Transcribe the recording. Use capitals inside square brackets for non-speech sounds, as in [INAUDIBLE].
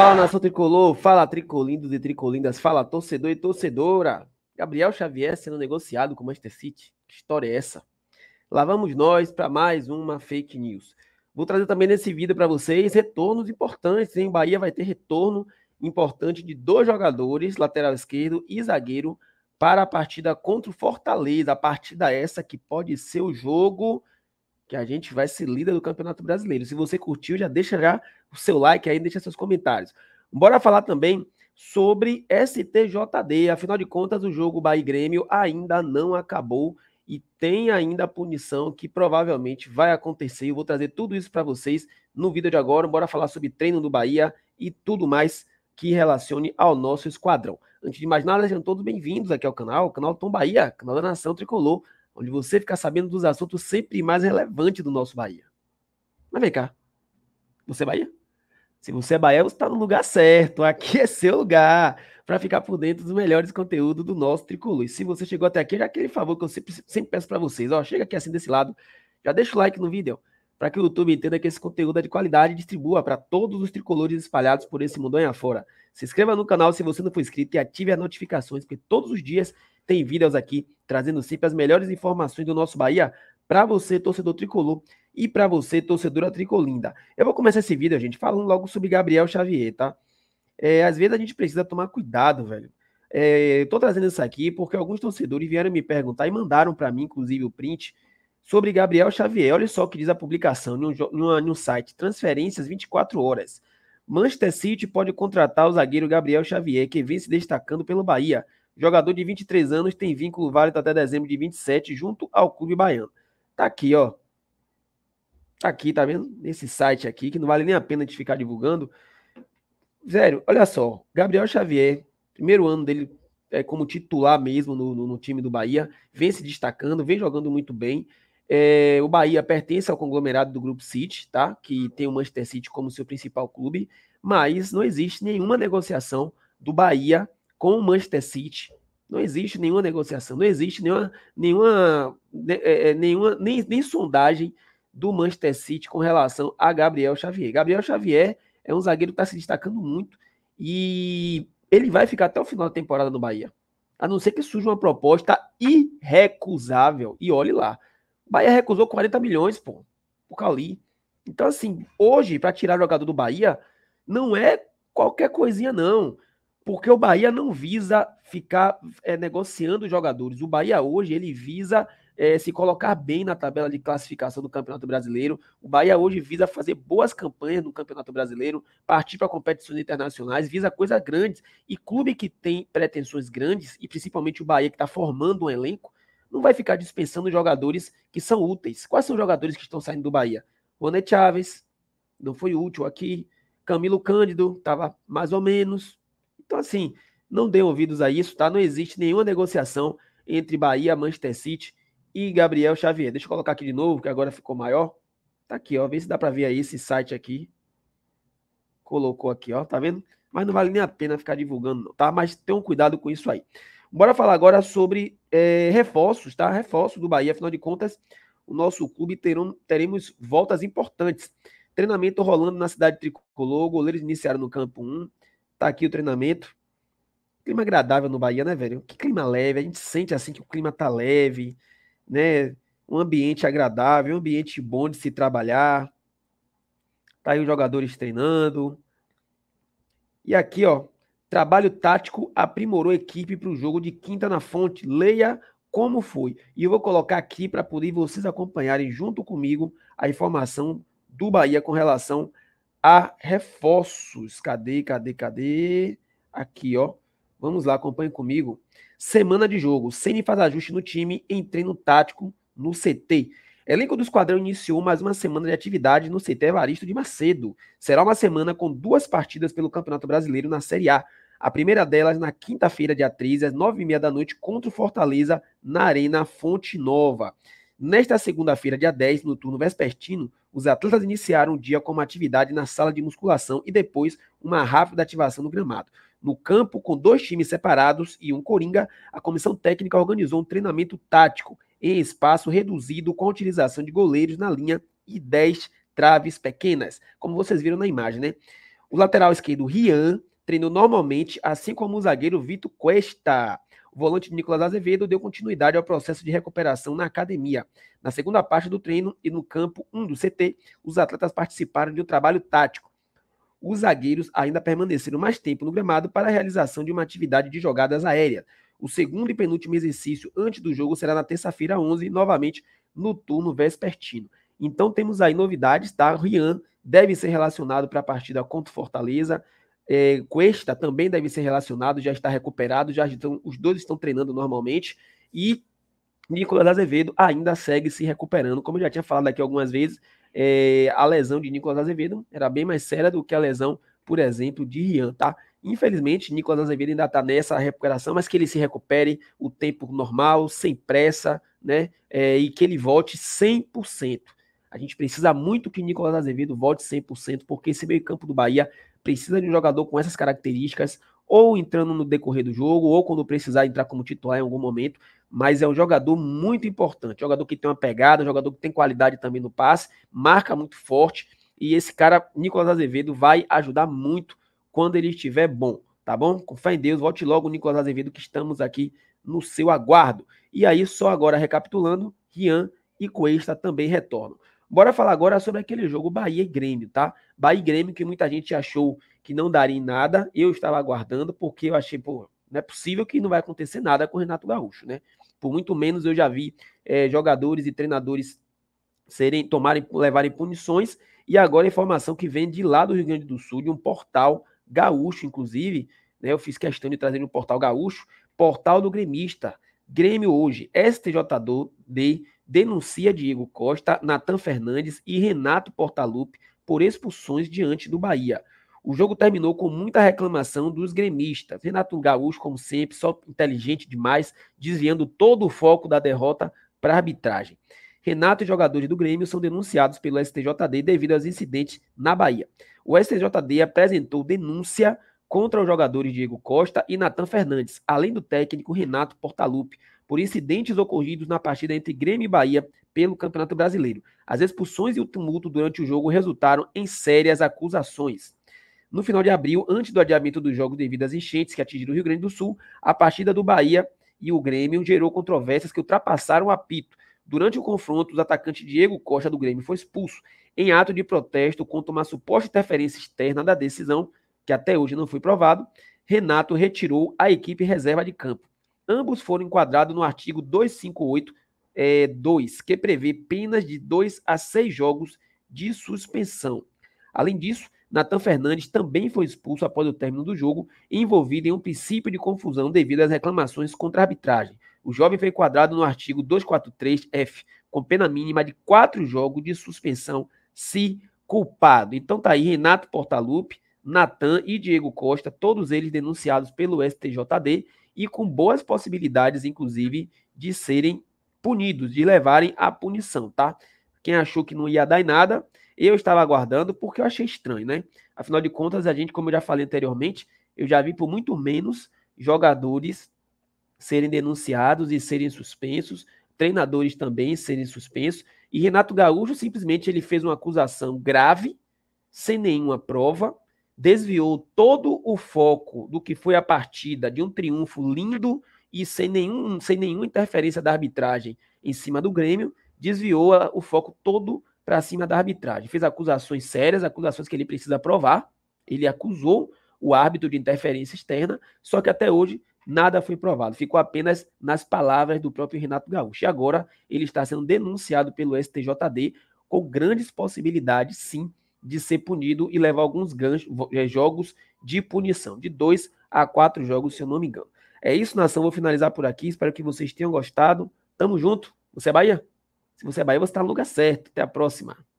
Fala nação tricolor, fala tricolindo de tricolindas, fala torcedor e torcedora. Gabriel Xavier sendo negociado com o Manchester City. Que história é essa? Lá vamos nós para mais uma fake news. Vou trazer também nesse vídeo para vocês retornos importantes. Em Bahia vai ter retorno importante de dois jogadores, lateral esquerdo e zagueiro, para a partida contra o Fortaleza. A partida essa que pode ser o jogo que a gente vai ser líder do Campeonato Brasileiro. Se você curtiu, já deixa já o seu like aí, deixa seus comentários. Bora falar também sobre STJD. Afinal de contas, o jogo Bahia Grêmio ainda não acabou e tem ainda a punição que provavelmente vai acontecer. Eu vou trazer tudo isso para vocês no vídeo de agora. Bora falar sobre treino do Bahia e tudo mais que relacione ao nosso esquadrão. Antes de mais nada, sejam todos bem-vindos aqui ao canal, o canal Tom Bahia, canal da Nação Tricolor, onde você fica sabendo dos assuntos sempre mais relevantes do nosso Bahia. Mas vem cá, você é Bahia? Se você é Bahia, você está no lugar certo. Aqui [LAUGHS] é seu lugar para ficar por dentro dos melhores conteúdos do nosso Tricolor. E se você chegou até aqui, já aquele favor que eu sempre, sempre peço para vocês. Ó, chega aqui assim desse lado, já deixa o like no vídeo para que o YouTube entenda que esse conteúdo é de qualidade e distribua para todos os tricolores espalhados por esse mundo aí afora. Se inscreva no canal se você não for inscrito e ative as notificações, porque todos os dias tem vídeos aqui trazendo sempre as melhores informações do nosso Bahia para você, torcedor tricolor, e para você, torcedora tricolinda. Eu vou começar esse vídeo, gente, falando logo sobre Gabriel Xavier, tá? É, às vezes a gente precisa tomar cuidado, velho. É, tô trazendo isso aqui porque alguns torcedores vieram me perguntar e mandaram para mim, inclusive, o print sobre Gabriel Xavier. Olha só o que diz a publicação no, num, site: Transferências 24 horas. Manchester City pode contratar o zagueiro Gabriel Xavier, que vem se destacando pelo Bahia. Jogador de 23 anos, tem vínculo válido até dezembro de 27, junto ao clube baiano. Tá aqui, ó. Tá aqui, tá vendo? Nesse site aqui, que não vale nem a pena de ficar divulgando. Sério, olha só. Gabriel Xavier, primeiro ano dele é, como titular mesmo no, no, no, time do Bahia, vem se destacando, vem jogando muito bem. É, o Bahia pertence ao conglomerado do Grupo City, tá? Que tem o Manchester City como seu principal clube, mas não existe nenhuma negociação do Bahia com o Manchester City. Não existe nenhuma negociação, não existe nenhuma, nenhuma, né, é, é, nenhuma nem, nem sondagem do Manchester City com relação a Gabriel Xavier. Gabriel Xavier é um zagueiro que está se destacando muito e ele vai ficar até o final da temporada no Bahia. A não ser que surja uma proposta irrecusável. E olhe lá. O Bahia recusou 40 milhões, pô, O Cali. Então, assim, hoje, para tirar jogador do Bahia, não é qualquer coisinha, não. Porque o Bahia não visa ficar é, negociando jogadores. O Bahia hoje, ele visa é, se colocar bem na tabela de classificação do Campeonato Brasileiro. O Bahia hoje visa fazer boas campanhas no Campeonato Brasileiro, partir para competições internacionais, visa coisas grandes. E clube que tem pretensões grandes, e principalmente o Bahia que está formando um elenco, não vai ficar dispensando jogadores que são úteis. Quais são os jogadores que estão saindo do Bahia? Juané Chaves, não foi útil aqui. Camilo Cândido, estava mais ou menos. Então, assim, não dê ouvidos a isso, tá? Não existe nenhuma negociação entre Bahia, Manchester City e Gabriel Xavier. Deixa eu colocar aqui de novo, que agora ficou maior. Tá aqui, ó. Vê se dá para ver aí esse site aqui. Colocou aqui, ó. Tá vendo? Mas não vale nem a pena ficar divulgando, tá? Mas tenham cuidado com isso aí. Bora falar agora sobre é, reforços, tá? Reforço do Bahia. Afinal de contas, o nosso clube terão, teremos voltas importantes. Treinamento rolando na cidade tricolor. Goleiros iniciaram no campo 1. Tá aqui o treinamento. Clima agradável no Bahia, né, velho? Que clima leve. A gente sente assim que o clima tá leve né? Um ambiente agradável, um ambiente bom de se trabalhar. Tá aí os jogadores treinando. E aqui, ó, trabalho tático aprimorou a equipe para o jogo de quinta na fonte. Leia como foi. E eu vou colocar aqui para poder vocês acompanharem junto comigo a informação do Bahia com relação a reforços. Cadê, cadê, cadê? Aqui, ó. Vamos lá, acompanhe comigo. Semana de jogo. Ceni faz ajuste no time em treino tático no CT. Elenco do Esquadrão iniciou mais uma semana de atividade no CT Evaristo de Macedo. Será uma semana com duas partidas pelo Campeonato Brasileiro na Série A. A primeira delas na quinta-feira, dia 13, às 9h30 da noite, contra o Fortaleza, na Arena Fonte Nova. Nesta segunda-feira, dia 10, no turno vespertino, os atletas iniciaram o dia com uma atividade na sala de musculação e depois uma rápida ativação no gramado. No campo, com dois times separados e um coringa, a comissão técnica organizou um treinamento tático em espaço reduzido com a utilização de goleiros na linha e 10 traves pequenas, como vocês viram na imagem, né? O lateral esquerdo, Rian, treinou normalmente, assim como o zagueiro Vitor Cuesta. O volante Nicolas Azevedo deu continuidade ao processo de recuperação na academia. Na segunda parte do treino e no campo 1 do CT, os atletas participaram de um trabalho tático os zagueiros ainda permaneceram mais tempo no gramado para a realização de uma atividade de jogadas aéreas. O segundo e penúltimo exercício antes do jogo será na terça-feira 11, novamente no turno vespertino. Então temos aí novidades, tá? Rian deve ser relacionado para a partida contra o Fortaleza. É, Cuesta também deve ser relacionado, já está recuperado, já estão, os dois estão treinando normalmente. E Nicolas Azevedo ainda segue se recuperando, como eu já tinha falado aqui algumas vezes, é, a lesão de Nicolas Azevedo era bem mais séria do que a lesão, por exemplo, de Rian, tá? Infelizmente, Nicolas Azevedo ainda está nessa recuperação, mas que ele se recupere o tempo normal, sem pressa, né? É, e que ele volte 100%. A gente precisa muito que Nicolas Azevedo volte 100%, porque esse meio-campo do Bahia precisa de um jogador com essas características, ou entrando no decorrer do jogo, ou quando precisar entrar como titular em algum momento mas é um jogador muito importante, jogador que tem uma pegada, jogador que tem qualidade também no passe, marca muito forte, e esse cara, Nicolas Azevedo, vai ajudar muito quando ele estiver bom, tá bom? Com fé em Deus, volte logo, Nicolas Azevedo, que estamos aqui no seu aguardo. E aí, só agora recapitulando, Rian e Cuesta também retornam. Bora falar agora sobre aquele jogo Bahia e Grêmio, tá? Bahia e Grêmio que muita gente achou que não daria em nada, eu estava aguardando, porque eu achei, pô, não é possível que não vai acontecer nada com o Renato Gaúcho, né? Por muito menos eu já vi é, jogadores e treinadores serem tomarem, levarem punições. E agora a informação que vem de lá do Rio Grande do Sul, de um portal gaúcho, inclusive, né, eu fiz questão de trazer um portal gaúcho, portal do gremista. Grêmio hoje, STJD denuncia Diego Costa, Natan Fernandes e Renato Portaluppi por expulsões diante do Bahia. O jogo terminou com muita reclamação dos gremistas. Renato Gaúcho, como sempre, só inteligente demais, desviando todo o foco da derrota para a arbitragem. Renato e jogadores do Grêmio são denunciados pelo STJD devido aos incidentes na Bahia. O STJD apresentou denúncia contra os jogadores Diego Costa e Natan Fernandes, além do técnico Renato Portaluppi, por incidentes ocorridos na partida entre Grêmio e Bahia pelo Campeonato Brasileiro. As expulsões e o tumulto durante o jogo resultaram em sérias acusações. No final de abril, antes do adiamento dos jogos devido às enchentes que atingiram o Rio Grande do Sul, a partida do Bahia e o Grêmio gerou controvérsias que ultrapassaram o apito. Durante o confronto, o atacante Diego Costa do Grêmio foi expulso em ato de protesto contra uma suposta interferência externa da decisão, que até hoje não foi provado. Renato retirou a equipe reserva de campo. Ambos foram enquadrados no artigo 258 é, 2, que prevê penas de 2 a 6 jogos de suspensão. Além disso, Natan Fernandes também foi expulso após o término do jogo, envolvido em um princípio de confusão devido às reclamações contra a arbitragem. O jovem foi enquadrado no artigo 243-F, com pena mínima de quatro jogos de suspensão, se culpado. Então tá aí Renato Portaluppi, Natan e Diego Costa, todos eles denunciados pelo STJD e com boas possibilidades, inclusive, de serem punidos, de levarem a punição, tá? Quem achou que não ia dar em nada, eu estava aguardando porque eu achei estranho, né? Afinal de contas, a gente, como eu já falei anteriormente, eu já vi por muito menos jogadores serem denunciados e serem suspensos, treinadores também serem suspensos. E Renato Gaúcho simplesmente ele fez uma acusação grave, sem nenhuma prova, desviou todo o foco do que foi a partida de um triunfo lindo e sem, nenhum, sem nenhuma interferência da arbitragem em cima do Grêmio desviou o foco todo para cima da arbitragem. Fez acusações sérias, acusações que ele precisa provar. Ele acusou o árbitro de interferência externa, só que até hoje nada foi provado. Ficou apenas nas palavras do próprio Renato Gaúcho. E agora ele está sendo denunciado pelo STJD com grandes possibilidades, sim, de ser punido e levar alguns ganchos, eh, jogos de punição, de dois a quatro jogos, se eu não me engano. É isso, nação. Vou finalizar por aqui. Espero que vocês tenham gostado. Tamo junto. Você é Bahia? Se você é Bahia, você está no lugar certo. Até a próxima.